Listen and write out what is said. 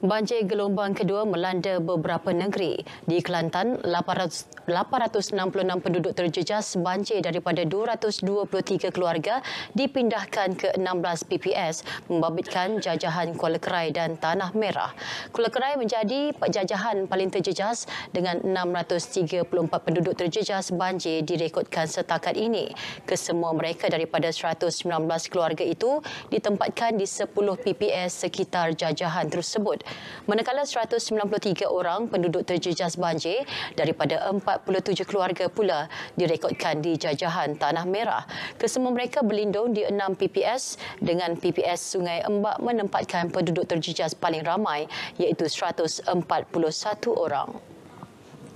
banjir gelombang kedua melanda beberapa negeri. Di Kelantan, 866 penduduk terjejas banjir daripada 223 keluarga dipindahkan ke 16 PPS membabitkan jajahan Kuala Kerai dan Tanah Merah. Kuala Kerai menjadi jajahan paling terjejas dengan 634 penduduk terjejas banjir direkodkan setakat ini. Kesemua mereka daripada 119 keluarga itu ditempatkan di 10 PPS sekitar jajahan tersebut manakala 193 orang penduduk terjejas banjir daripada 47 keluarga pula direkodkan di jajahan Tanah Merah. Kesemua mereka berlindung di 6 PPS dengan PPS Sungai Embak menempatkan penduduk terjejas paling ramai iaitu 141 orang.